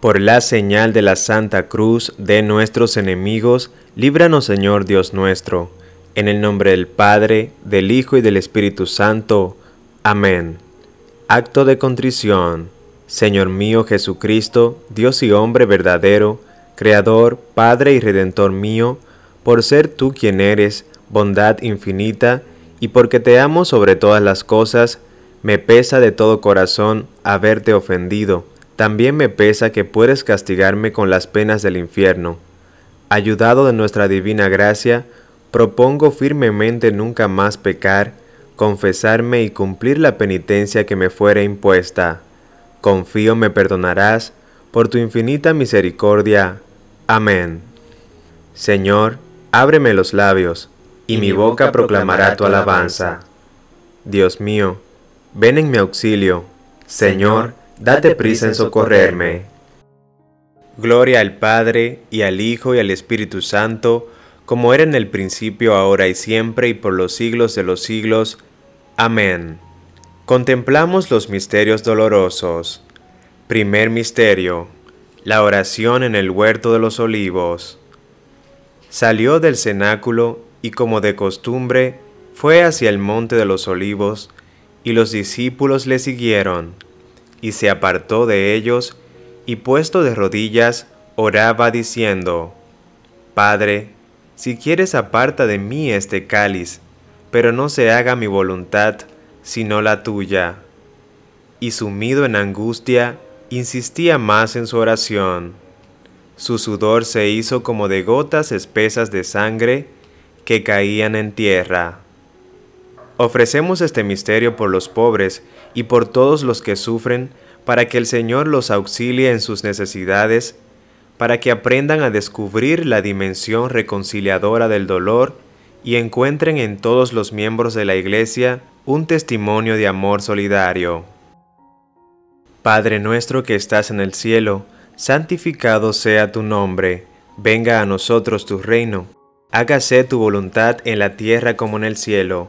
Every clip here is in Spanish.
Por la señal de la Santa Cruz de nuestros enemigos, líbranos Señor Dios nuestro, en el nombre del Padre, del Hijo y del Espíritu Santo. Amén. Acto de contrición. Señor mío Jesucristo, Dios y hombre verdadero, Creador, Padre y Redentor mío, por ser tú quien eres, bondad infinita, y porque te amo sobre todas las cosas, me pesa de todo corazón haberte ofendido también me pesa que puedes castigarme con las penas del infierno. Ayudado de nuestra divina gracia, propongo firmemente nunca más pecar, confesarme y cumplir la penitencia que me fuere impuesta. Confío me perdonarás por tu infinita misericordia. Amén. Señor, ábreme los labios, y, y mi boca proclamará tu alabanza. Dios mío, ven en mi auxilio. Señor, date prisa en socorrerme. Gloria al Padre, y al Hijo, y al Espíritu Santo, como era en el principio, ahora y siempre, y por los siglos de los siglos. Amén. Contemplamos los misterios dolorosos. Primer misterio. La oración en el huerto de los olivos. Salió del cenáculo y como de costumbre fue hacia el monte de los olivos, y los discípulos le siguieron y se apartó de ellos, y puesto de rodillas, oraba diciendo, Padre, si quieres aparta de mí este cáliz, pero no se haga mi voluntad, sino la tuya. Y sumido en angustia, insistía más en su oración. Su sudor se hizo como de gotas espesas de sangre que caían en tierra. Ofrecemos este misterio por los pobres y por todos los que sufren, para que el Señor los auxilie en sus necesidades, para que aprendan a descubrir la dimensión reconciliadora del dolor y encuentren en todos los miembros de la Iglesia un testimonio de amor solidario. Padre nuestro que estás en el cielo, santificado sea tu nombre, venga a nosotros tu reino, hágase tu voluntad en la tierra como en el cielo.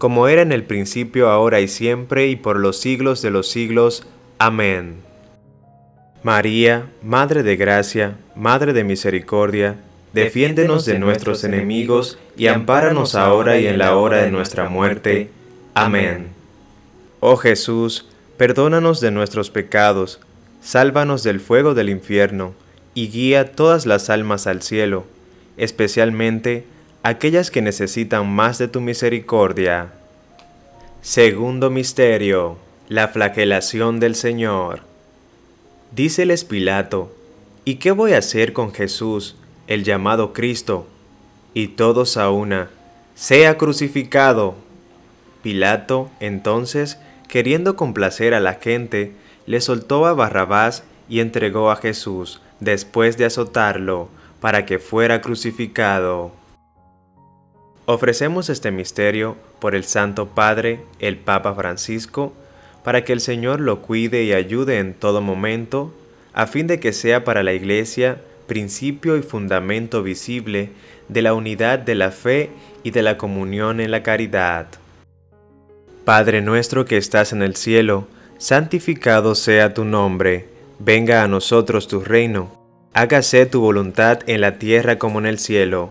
como era en el principio, ahora y siempre, y por los siglos de los siglos. Amén. María, Madre de Gracia, Madre de Misericordia, defiéndenos de nuestros enemigos y ampáranos ahora y en la hora de nuestra muerte. Amén. Oh Jesús, perdónanos de nuestros pecados, sálvanos del fuego del infierno, y guía todas las almas al cielo, especialmente aquellas que necesitan más de tu misericordia. Segundo misterio, la flagelación del Señor. Díceles Pilato, ¿y qué voy a hacer con Jesús, el llamado Cristo? Y todos a una, sea crucificado. Pilato, entonces, queriendo complacer a la gente, le soltó a Barrabás y entregó a Jesús, después de azotarlo, para que fuera crucificado. Ofrecemos este misterio por el Santo Padre, el Papa Francisco, para que el Señor lo cuide y ayude en todo momento, a fin de que sea para la Iglesia principio y fundamento visible de la unidad de la fe y de la comunión en la caridad. Padre nuestro que estás en el cielo, santificado sea tu nombre, venga a nosotros tu reino, hágase tu voluntad en la tierra como en el cielo.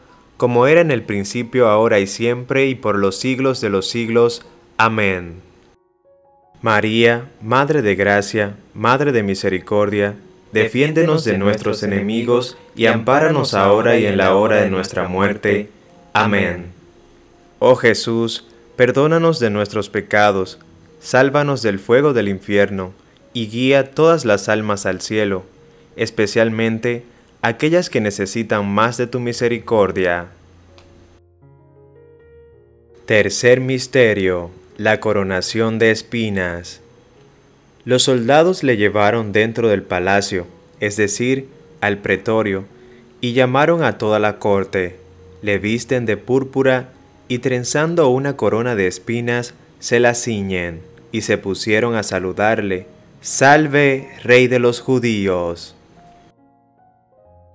como era en el principio, ahora y siempre, y por los siglos de los siglos. Amén. María, Madre de Gracia, Madre de Misericordia, defiéndenos de nuestros enemigos y ampáranos ahora y en la hora de nuestra muerte. Amén. Oh Jesús, perdónanos de nuestros pecados, sálvanos del fuego del infierno, y guía todas las almas al cielo, especialmente aquellas que necesitan más de tu misericordia. Tercer misterio, la coronación de espinas. Los soldados le llevaron dentro del palacio, es decir, al pretorio, y llamaron a toda la corte. Le visten de púrpura y trenzando una corona de espinas, se la ciñen y se pusieron a saludarle. Salve, rey de los judíos.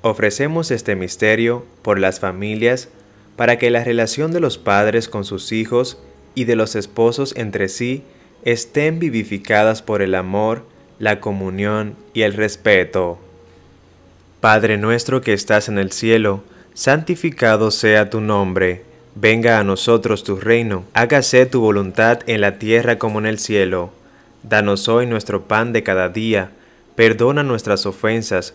Ofrecemos este misterio por las familias para que la relación de los padres con sus hijos y de los esposos entre sí estén vivificadas por el amor, la comunión y el respeto. Padre nuestro que estás en el cielo, santificado sea tu nombre, venga a nosotros tu reino, hágase tu voluntad en la tierra como en el cielo. Danos hoy nuestro pan de cada día, perdona nuestras ofensas,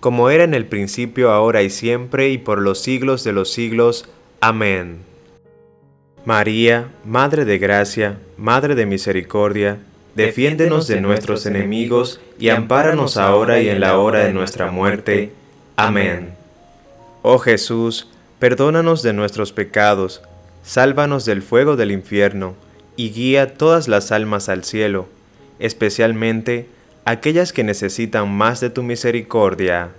como era en el principio, ahora y siempre, y por los siglos de los siglos. Amén. María, Madre de Gracia, Madre de Misericordia, defiéndenos de nuestros enemigos y ampáranos ahora y en la hora de nuestra muerte. Amén. Oh Jesús, perdónanos de nuestros pecados, sálvanos del fuego del infierno, y guía todas las almas al cielo, especialmente aquellas que necesitan más de tu misericordia.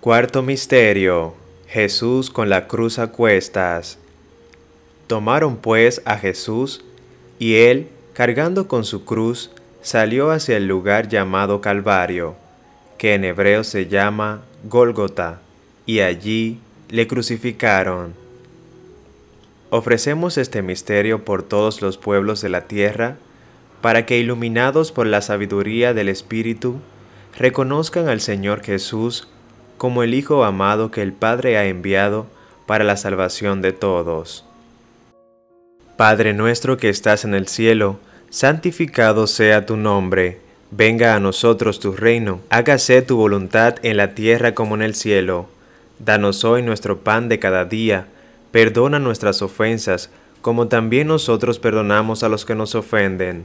Cuarto misterio. Jesús con la cruz a cuestas. Tomaron pues a Jesús, y él, cargando con su cruz, salió hacia el lugar llamado Calvario, que en hebreo se llama Gólgota, y allí le crucificaron. Ofrecemos este misterio por todos los pueblos de la tierra, para que iluminados por la sabiduría del Espíritu, reconozcan al Señor Jesús como el Hijo amado que el Padre ha enviado para la salvación de todos. Padre nuestro que estás en el cielo, santificado sea tu nombre, venga a nosotros tu reino, hágase tu voluntad en la tierra como en el cielo. Danos hoy nuestro pan de cada día, perdona nuestras ofensas, como también nosotros perdonamos a los que nos ofenden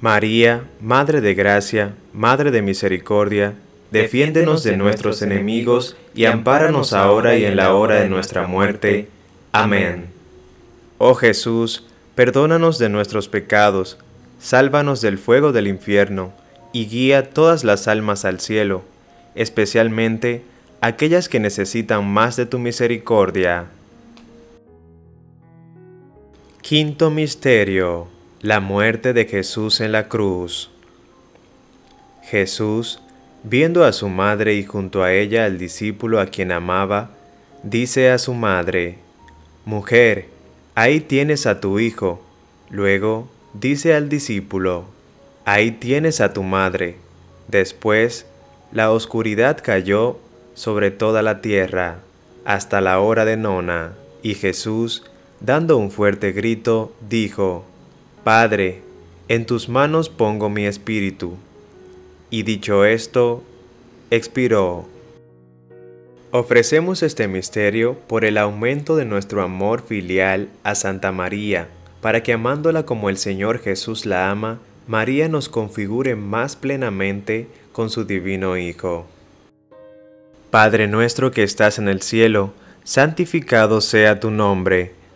María, Madre de Gracia, Madre de Misericordia, defiéndenos de nuestros enemigos y ampáranos ahora y en la hora de nuestra muerte. Amén. Oh Jesús, perdónanos de nuestros pecados, sálvanos del fuego del infierno, y guía todas las almas al cielo, especialmente aquellas que necesitan más de tu misericordia. Quinto Misterio la muerte de Jesús en la cruz. Jesús, viendo a su madre y junto a ella al discípulo a quien amaba, dice a su madre, Mujer, ahí tienes a tu hijo. Luego dice al discípulo, Ahí tienes a tu madre. Después, la oscuridad cayó sobre toda la tierra, hasta la hora de nona, y Jesús, dando un fuerte grito, dijo, Padre, en tus manos pongo mi espíritu. Y dicho esto, expiró. Ofrecemos este misterio por el aumento de nuestro amor filial a Santa María, para que amándola como el Señor Jesús la ama, María nos configure más plenamente con su divino Hijo. Padre nuestro que estás en el cielo, santificado sea tu nombre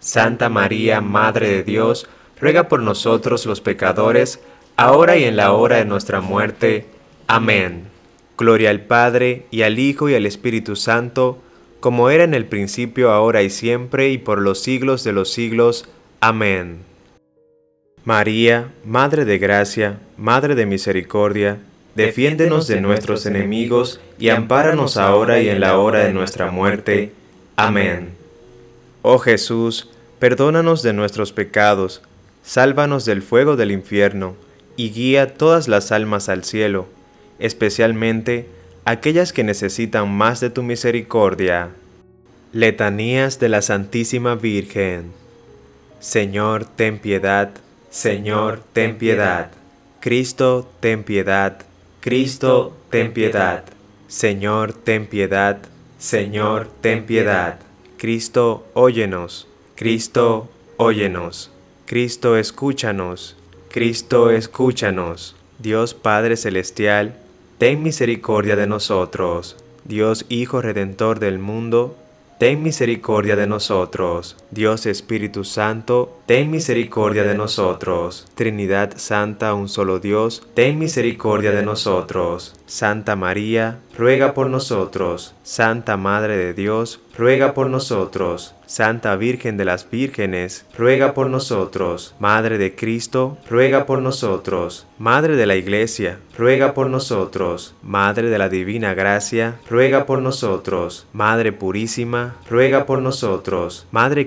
Santa María, Madre de Dios, ruega por nosotros los pecadores, ahora y en la hora de nuestra muerte. Amén. Gloria al Padre, y al Hijo, y al Espíritu Santo, como era en el principio, ahora y siempre, y por los siglos de los siglos. Amén. María, Madre de Gracia, Madre de Misericordia, defiéndenos de nuestros enemigos, y ampáranos ahora y en la hora de nuestra muerte. Amén. Oh Jesús, perdónanos de nuestros pecados, sálvanos del fuego del infierno, y guía todas las almas al cielo, especialmente aquellas que necesitan más de tu misericordia. Letanías de la Santísima Virgen Señor, ten piedad, Señor, ten piedad, Cristo, ten piedad, Cristo, ten piedad, Señor, ten piedad, Señor, ten piedad. Cristo, óyenos. Cristo, óyenos. Cristo, escúchanos. Cristo, escúchanos. Dios Padre Celestial, ten misericordia de nosotros. Dios Hijo Redentor del mundo, ten misericordia de nosotros. Dios Espíritu Santo, ten misericordia de nosotros. Trinidad Santa, un solo Dios, ten misericordia de nosotros. Santa María, ruega por nosotros. Santa Madre de Dios, ruega por nosotros. Santa Virgen de las Vírgenes, ruega por nosotros. Madre de Cristo, ruega por nosotros. Madre de la Iglesia, ruega por nosotros. Madre de la Divina Gracia, ruega por nosotros. Madre Purísima, ruega por nosotros. Madre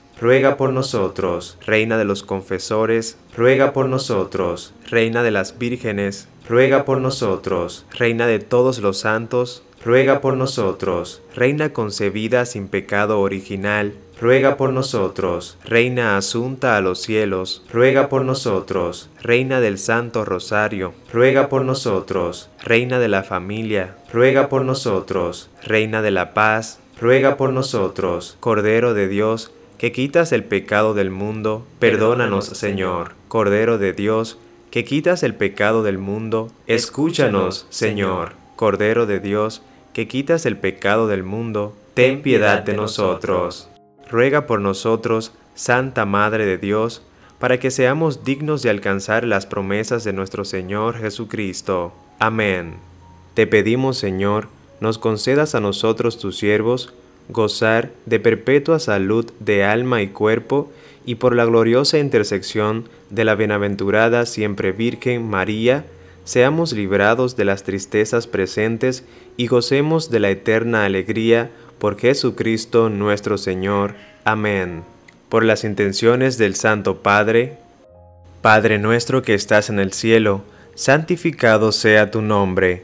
ruega por nosotros, Reina de los confesores, ruega por nosotros, Reina de las vírgenes, ruega por nosotros, Reina de todos los santos, ruega por nosotros, Reina concebida sin pecado original, ruega por nosotros, Reina asunta a los cielos, ruega por nosotros, Reina del Santo Rosario, ruega por nosotros, Reina de la familia, ruega por nosotros, Reina de la paz, ruega por nosotros, Cordero de Dios, que quitas el pecado del mundo, perdónanos, Señor. Cordero de Dios, que quitas el pecado del mundo, escúchanos, Señor. Cordero de Dios, que quitas el pecado del mundo, ten piedad de nosotros. Ruega por nosotros, Santa Madre de Dios, para que seamos dignos de alcanzar las promesas de nuestro Señor Jesucristo. Amén. Te pedimos, Señor, nos concedas a nosotros tus siervos, gozar de perpetua salud de alma y cuerpo, y por la gloriosa intersección de la bienaventurada siempre Virgen María, seamos librados de las tristezas presentes y gocemos de la eterna alegría por Jesucristo nuestro Señor. Amén. Por las intenciones del Santo Padre, Padre nuestro que estás en el cielo, santificado sea tu nombre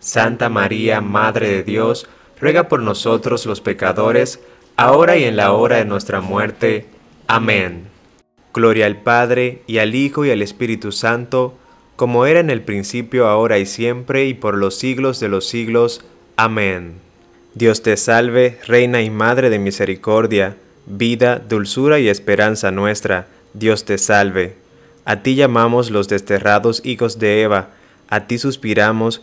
Santa María, Madre de Dios, ruega por nosotros los pecadores, ahora y en la hora de nuestra muerte. Amén. Gloria al Padre, y al Hijo, y al Espíritu Santo, como era en el principio, ahora y siempre, y por los siglos de los siglos. Amén. Dios te salve, Reina y Madre de Misericordia, vida, dulzura y esperanza nuestra, Dios te salve. A ti llamamos los desterrados hijos de Eva, a ti suspiramos,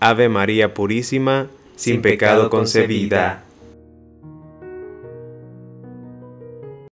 Ave María Purísima, sin, pecado concebida.